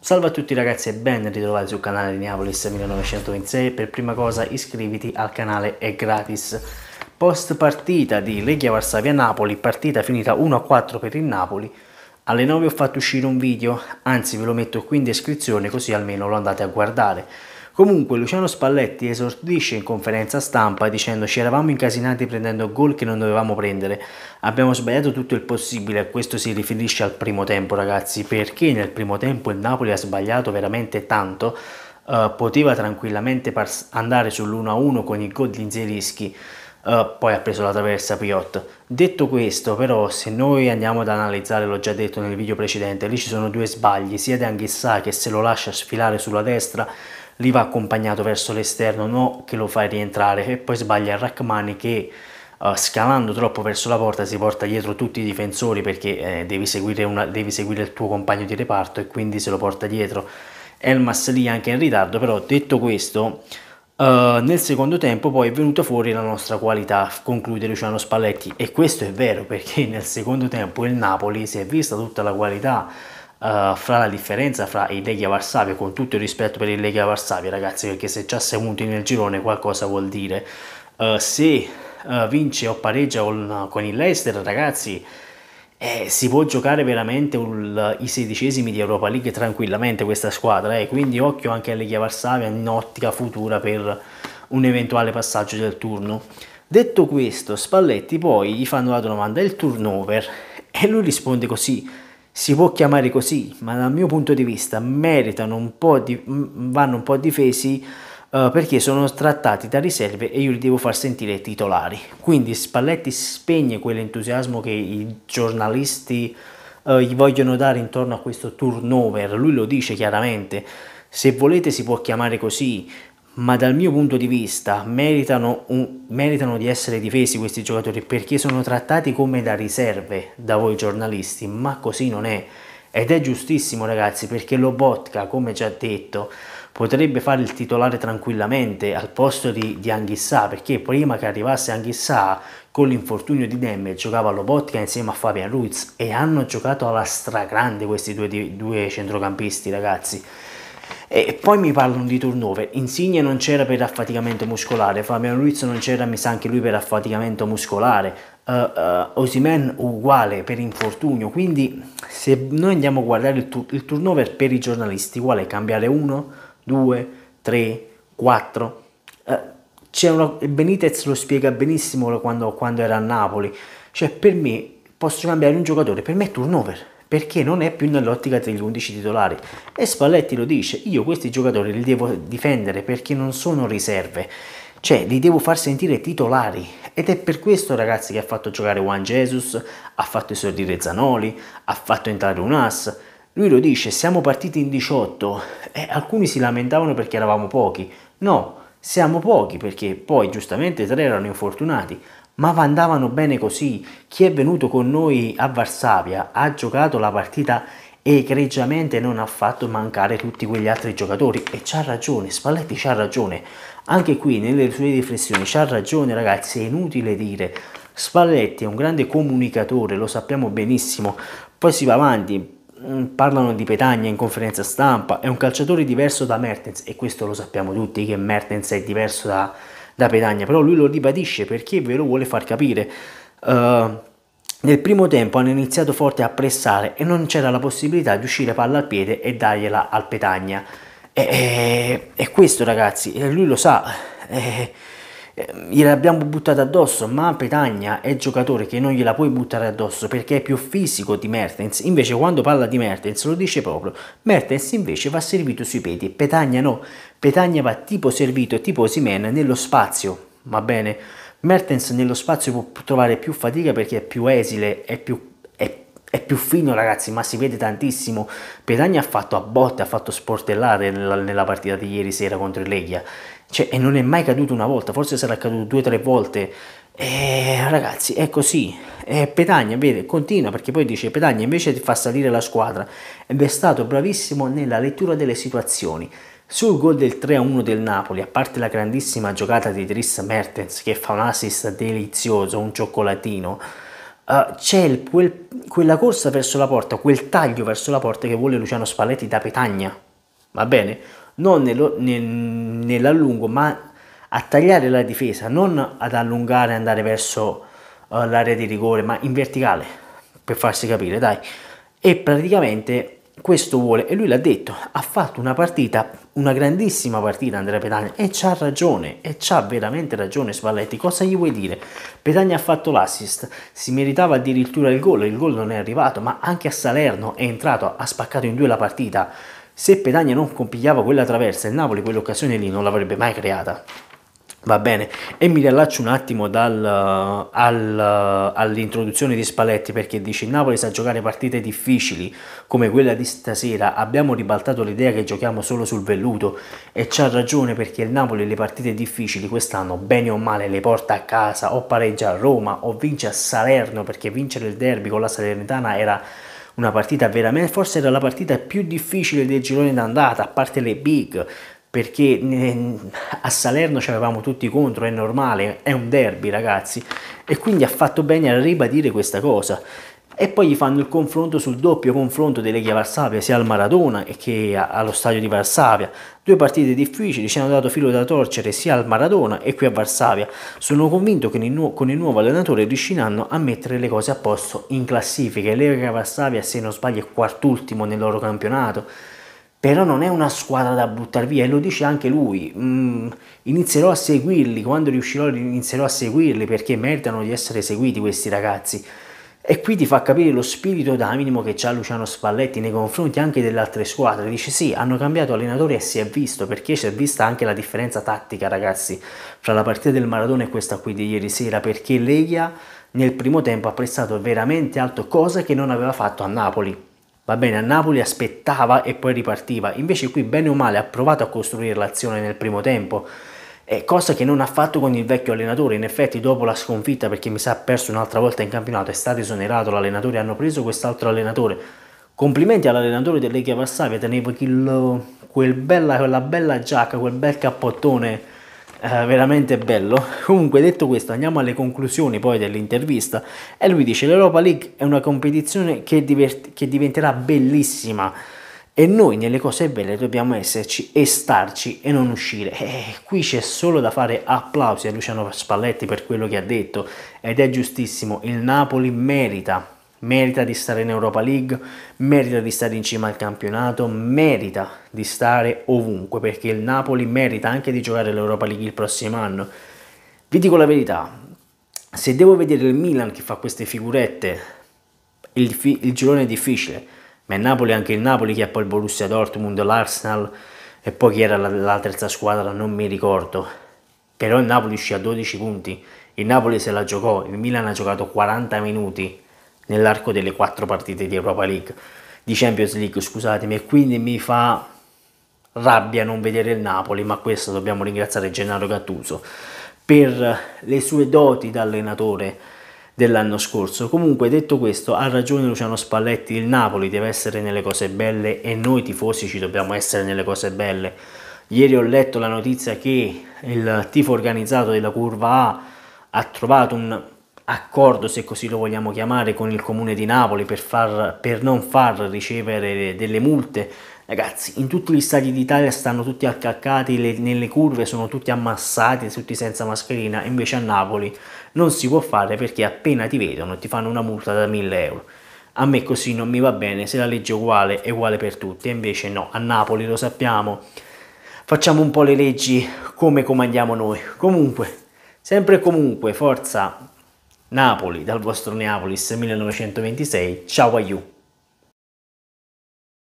Salve a tutti ragazzi e ben ritrovati sul canale di Neapolis 1926, per prima cosa iscriviti al canale, è gratis. Post partita di Legia Varsavia-Napoli, partita finita 1-4 per il Napoli, alle 9 ho fatto uscire un video, anzi ve lo metto qui in descrizione così almeno lo andate a guardare. Comunque Luciano Spalletti esordisce in conferenza stampa dicendo ci eravamo incasinati prendendo gol che non dovevamo prendere, abbiamo sbagliato tutto il possibile, questo si riferisce al primo tempo ragazzi, perché nel primo tempo il Napoli ha sbagliato veramente tanto, uh, poteva tranquillamente pars- andare sull'1-1 con il gol di Inzerischi, uh, eh, poi ha preso la traversa Piot. Detto questo però se noi andiamo ad analizzare, l'ho già detto nel video precedente, lì ci sono due sbagli, sia di Anghissà che se lo lascia sfilare sulla destra lì va accompagnato verso l'esterno, no che lo fai rientrare e poi sbaglia il Rachmani che uh, scalando troppo verso la porta si porta dietro tutti i difensori perché eh, devi, seguire una, devi seguire il tuo compagno di reparto e quindi se lo porta dietro. Elmas lì anche in ritardo, però detto questo... Uh, nel secondo tempo poi è venuta fuori la nostra qualità, conclude Luciano Spalletti e questo è vero perché nel secondo tempo il Napoli si è vista tutta la qualità Uh, fra la differenza fra i Legia Varsavia, con tutto il rispetto per il Legia Varsavia, ragazzi, perché se c'è 6 punti nel girone qualcosa vuol dire. Uh, se uh, vince o pareggia con, il Leicester, ragazzi, eh, si può giocare veramente un, i sedicesimi di Europa League tranquillamente questa squadra, eh, quindi occhio anche a Legia Varsavia in ottica futura per un eventuale passaggio del turno. Detto questo, Spalletti poi gli fanno la domanda, il turnover, e lui risponde così, si può chiamare così, ma dal mio punto di vista meritano un po' di, vanno un po' difesi uh, perché sono trattati da riserve e io li devo far sentire titolari. Quindi Spalletti spegne quell'entusiasmo che i giornalisti uh, gli vogliono dare intorno a questo turnover, lui lo dice chiaramente. Se volete si può chiamare così, ma dal mio punto di vista meritano, un, meritano, di essere difesi questi giocatori perché sono trattati come da riserve da voi giornalisti, ma così non è. Ed è giustissimo ragazzi perché Lobotka, come già detto, potrebbe fare il titolare tranquillamente al posto di, di Anghissà perché prima che arrivasse Anghissà con l'infortunio di Demme giocava Lobotka insieme a Fabian Ruiz e hanno giocato alla stragrande questi due, due centrocampisti ragazzi e poi mi parlano di turnover. Insigne non c'era per affaticamento muscolare, Fabian Ruiz non c'era, mi sa anche lui per affaticamento muscolare. Uh, eh, uh, eh, Osimen uguale per infortunio. Quindi, se noi andiamo a guardare il, tu- il turnover per i giornalisti, uguale Cambiare 1, 2, 3, 4. Benitez lo spiega benissimo quando, quando era a Napoli. Cioè, per me posso cambiare un giocatore, per me è turnover perché non è più nell'ottica degli 11 titolari. E Spalletti lo dice, io questi giocatori li devo difendere perché non sono riserve, cioè li devo far sentire titolari. Ed è per questo ragazzi che ha fatto giocare Juan Jesus, ha fatto esordire Zanoli, ha fatto entrare Unas. Lui lo dice, siamo partiti in 18 e alcuni si lamentavano perché eravamo pochi. No, siamo pochi perché poi giustamente tre erano infortunati, ma andavano bene così. Chi è venuto con noi a Varsavia ha giocato la partita egregiamente non ha fatto mancare tutti quegli altri giocatori e c'ha ragione, Spalletti c'ha ragione anche qui nelle sue riflessioni c'ha ragione ragazzi, è inutile dire Spalletti è un grande comunicatore, lo sappiamo benissimo poi si va avanti, mm, parlano di Petagna in conferenza stampa è un calciatore diverso da Mertens e questo lo sappiamo tutti che Mertens è diverso da, da Petagna, però lui lo ribadisce perché ve lo vuole far capire. Uh, nel primo tempo hanno iniziato forte a pressare e non c'era la possibilità di uscire palla al piede e dargliela al pedagna. E, e, e questo ragazzi, eh, lui lo sa. E, eh, Ehm, gliel'abbiamo buttata addosso, ma Petagna è giocatore che non gliela puoi buttare addosso perché è più fisico di Mertens, invece quando parla di Mertens lo dice proprio, Mertens invece va servito sui piedi, Petagna no, Petagna va tipo servito, tipo Simen nello spazio, va bene? Mertens nello spazio può trovare più fatica perché è più esile, è più è più fino ragazzi ma si vede tantissimo Petagna ha fatto a botte ha fatto sportellare nella, nella partita di ieri sera contro il Legia cioè, e non è mai caduto una volta, forse sarà caduto due o tre volte. Eh, ragazzi, è così. Eh, Petagna, vede, continua perché poi dice Petagna invece ti fa salire la squadra ed è stato bravissimo nella lettura delle situazioni. Sul gol del 3-1 del Napoli, a parte la grandissima giocata di Tris Mertens che fa un assist delizioso, un cioccolatino, uh, c'è il, quel, quella corsa verso la porta, quel taglio verso la porta che vuole Luciano Spalletti da Petagna. Va bene? non nello, nel, nell'allungo, ma a tagliare la difesa, non ad allungare e andare verso uh, l'area di rigore, ma in verticale, per farsi capire, dai. E praticamente questo vuole, e lui l'ha detto, ha fatto una partita, una grandissima partita Andrea Petagna, e c'ha ragione, e c'ha veramente ragione Spalletti, cosa gli vuoi dire? Petagna ha fatto l'assist, si meritava addirittura il gol, il gol non è arrivato, ma anche a Salerno è entrato, ha spaccato in due la partita, se Pedagna non compigliava quella traversa, il Napoli quell'occasione lì non l'avrebbe mai creata. Va bene, e mi riallaccio un attimo dal, al, all'introduzione di Spalletti perché dice il Napoli sa giocare partite difficili come quella di stasera, abbiamo ribaltato l'idea che giochiamo solo sul velluto e c'ha ragione perché il Napoli le partite difficili quest'anno bene o male le porta a casa o pareggia a Roma o vince a Salerno perché vincere il derby con la Salernitana era una partita veramente, forse era la partita più difficile del girone d'andata, a parte le big, perché ehm, a Salerno ci avevamo tutti contro, è normale, è un derby ragazzi, e quindi ha fatto bene a ribadire questa cosa e poi gli fanno il confronto sul doppio confronto delle Legia Varsavia sia al Maradona che allo stadio di Varsavia. Due partite difficili ci hanno dato filo da torcere sia al Maradona e qui a Varsavia. Sono convinto che con il nuovo allenatore riusciranno a mettere le cose a posto in classifica. Legia Varsavia, se non sbaglio, è quart'ultimo nel loro campionato però non è una squadra da buttare via e lo dice anche lui mm, inizierò a seguirli quando riuscirò inizierò a seguirli perché meritano di essere seguiti questi ragazzi e qui ti fa capire lo spirito da minimo che ha Luciano Spalletti nei confronti anche delle altre squadre. Dice sì, hanno cambiato allenatore e si è visto, perché si è vista anche la differenza tattica, ragazzi, fra la partita del Maradona e questa qui di ieri sera, perché Legia nel primo tempo ha prestato veramente alto, cosa che non aveva fatto a Napoli. Va bene, a Napoli aspettava e poi ripartiva, invece qui bene o male ha provato a costruire l'azione nel primo tempo eh, cosa che non ha fatto con il vecchio allenatore. In effetti, dopo la sconfitta, perché mi sa ha perso un'altra volta in campionato, è stato esonerato l'allenatore, hanno preso quest'altro allenatore. Complimenti all'allenatore delle Chiavassavia, tenevo quel, quel bella, quella bella giacca, quel bel cappottone eh, veramente bello. Comunque, detto questo, andiamo alle conclusioni poi dell'intervista. E lui dice: L'Europa League è una competizione che, che diventerà bellissima e noi nelle cose belle dobbiamo esserci e starci e non uscire. E eh, qui c'è solo da fare applausi a Luciano Spalletti per quello che ha detto ed è giustissimo, il Napoli merita merita di stare in Europa League, merita di stare in cima al campionato, merita di stare ovunque perché il Napoli merita anche di giocare l'Europa League il prossimo anno. Vi dico la verità, se devo vedere il Milan che fa queste figurette, il, il girone è difficile ma il Napoli anche il Napoli che ha poi il Borussia Dortmund, l'Arsenal e poi chi era la, la terza squadra non mi ricordo però il Napoli uscì a 12 punti il Napoli se la giocò, il Milan ha giocato 40 minuti nell'arco delle 4 partite di Europa League di Champions League scusatemi e quindi mi fa rabbia non vedere il Napoli ma questo dobbiamo ringraziare Gennaro Gattuso per le sue doti da allenatore dell'anno scorso. Comunque detto questo ha ragione Luciano Spalletti, il Napoli deve essere nelle cose belle e noi tifosi ci dobbiamo essere nelle cose belle. Ieri ho letto la notizia che il tifo organizzato della curva A ha trovato un accordo, se così lo vogliamo chiamare, con il comune di Napoli per, far, per non far ricevere delle multe Ragazzi, in tutti gli stati d'Italia stanno tutti accaccati, le, nelle curve sono tutti ammassati, tutti senza mascherina, invece a Napoli non si può fare perché appena ti vedono ti fanno una multa da 1000 euro. A me così non mi va bene, se la legge è uguale è uguale per tutti, e invece no, a Napoli lo sappiamo, facciamo un po' le leggi come comandiamo noi. Comunque, sempre e comunque, forza Napoli dal vostro Neapolis 1926, ciao a you.